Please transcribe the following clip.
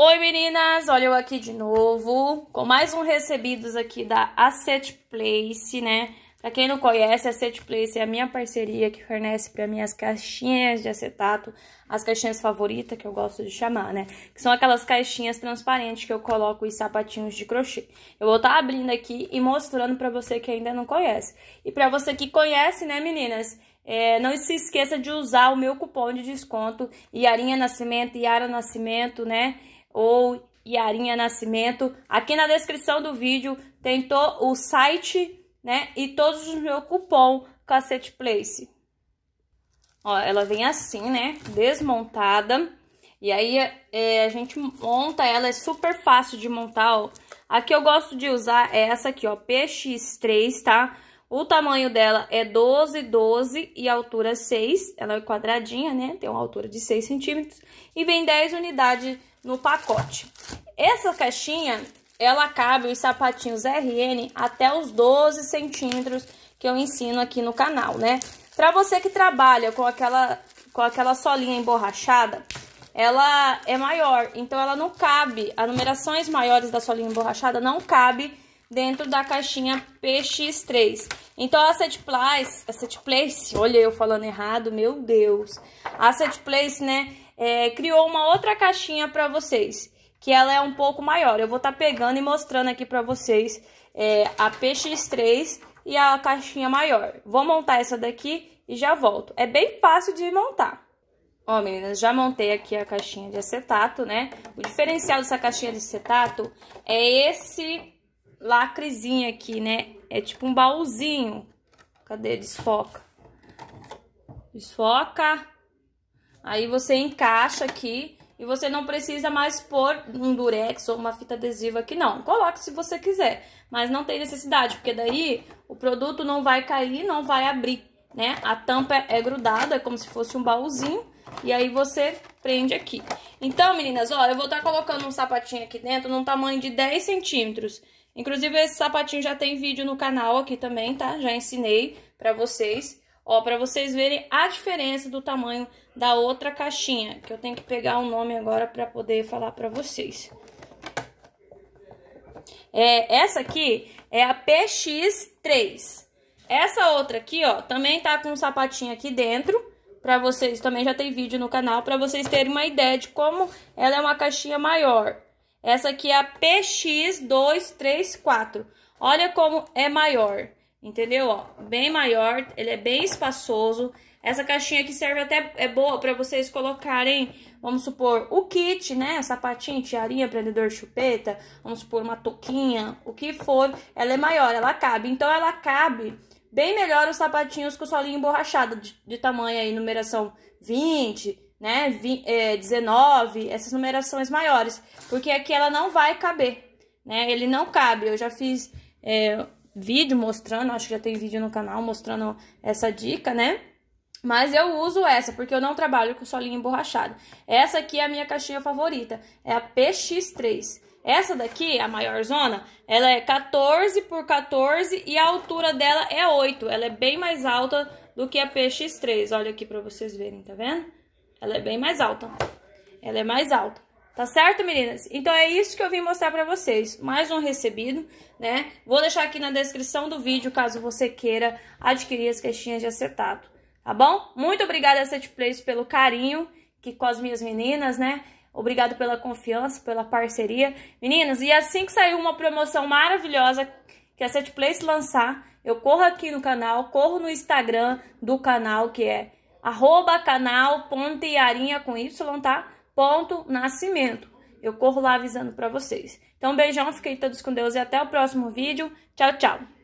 Oi meninas, olha eu aqui de novo, com mais um recebidos aqui da Asset Place, né? Pra quem não conhece, a Asset Place é a minha parceria que fornece para mim as caixinhas de acetato, as caixinhas favoritas que eu gosto de chamar, né? Que são aquelas caixinhas transparentes que eu coloco os sapatinhos de crochê. Eu vou estar tá abrindo aqui e mostrando para você que ainda não conhece. E para você que conhece, né meninas, é, não se esqueça de usar o meu cupom de desconto Yarinha Nascimento, Yara Nascimento, né? ou Yarinha Nascimento. Aqui na descrição do vídeo tem o site, né, e todos os meus cupom Cacete Place. Ó, ela vem assim, né, desmontada. E aí é, a gente monta ela, é super fácil de montar, ó. Aqui eu gosto de usar é essa aqui, ó, PX3, tá? O tamanho dela é 12, 12 e altura 6. Ela é quadradinha, né? Tem uma altura de 6 centímetros. E vem 10 unidades no pacote. Essa caixinha, ela cabe os sapatinhos RN até os 12 centímetros que eu ensino aqui no canal, né? Para você que trabalha com aquela, com aquela solinha emborrachada, ela é maior, então ela não cabe, as numerações maiores da solinha emborrachada não cabe dentro da caixinha PX3. Então a Set Place, a Set Place, olha eu falando errado, meu Deus. A Set Place, né, é, criou uma outra caixinha para vocês, que ela é um pouco maior. Eu vou estar tá pegando e mostrando aqui para vocês é, a PX3 e a caixinha maior. Vou montar essa daqui e já volto. É bem fácil de montar. Ó, meninas, já montei aqui a caixinha de acetato, né? O diferencial dessa caixinha de acetato é esse lacrezinho aqui, né? É tipo um baúzinho. Cadê? Desfoca. Desfoca. Aí você encaixa aqui e você não precisa mais pôr um durex ou uma fita adesiva aqui, não. Coloque se você quiser, mas não tem necessidade, porque daí o produto não vai cair, não vai abrir, né? A tampa é, é grudada, é como se fosse um baúzinho, e aí você prende aqui. Então, meninas, ó, eu vou estar tá colocando um sapatinho aqui dentro num tamanho de 10 centímetros. Inclusive, esse sapatinho já tem vídeo no canal aqui também, tá? Já ensinei pra vocês. Ó, para vocês verem a diferença do tamanho da outra caixinha, que eu tenho que pegar o nome agora para poder falar para vocês. É, essa aqui é a PX3. Essa outra aqui, ó, também tá com um sapatinho aqui dentro, para vocês, também já tem vídeo no canal, para vocês terem uma ideia de como ela é uma caixinha maior. Essa aqui é a PX234. Olha como é maior. Entendeu? Ó, bem maior, ele é bem espaçoso. Essa caixinha aqui serve até, é boa para vocês colocarem, vamos supor, o kit, né? Sapatinho, tiarinha, prendedor chupeta, vamos supor, uma touquinha, o que for. Ela é maior, ela cabe. Então, ela cabe bem melhor os sapatinhos com solinha emborrachada de, de tamanho aí, numeração 20, né? 20, é, 19, essas numerações maiores. Porque aqui ela não vai caber, né? Ele não cabe. Eu já fiz... É, vídeo mostrando, acho que já tem vídeo no canal mostrando essa dica, né? Mas eu uso essa, porque eu não trabalho com solinha emborrachada. Essa aqui é a minha caixinha favorita, é a PX3. Essa daqui, a maior zona, ela é 14 por 14 e a altura dela é 8. Ela é bem mais alta do que a PX3. Olha aqui pra vocês verem, tá vendo? Ela é bem mais alta. Ela é mais alta. Tá certo, meninas? Então é isso que eu vim mostrar pra vocês. Mais um recebido, né? Vou deixar aqui na descrição do vídeo, caso você queira adquirir as caixinhas de acetato, tá bom? Muito obrigada, set Place, pelo carinho que com as minhas meninas, né? Obrigado pela confiança, pela parceria. Meninas, e assim que sair uma promoção maravilhosa que a Set Place lançar, eu corro aqui no canal, corro no Instagram do canal, que é arroba canal pontearinha com Y, tá? ponto nascimento. Eu corro lá avisando para vocês. Então, beijão, fiquem todos com Deus e até o próximo vídeo. Tchau, tchau!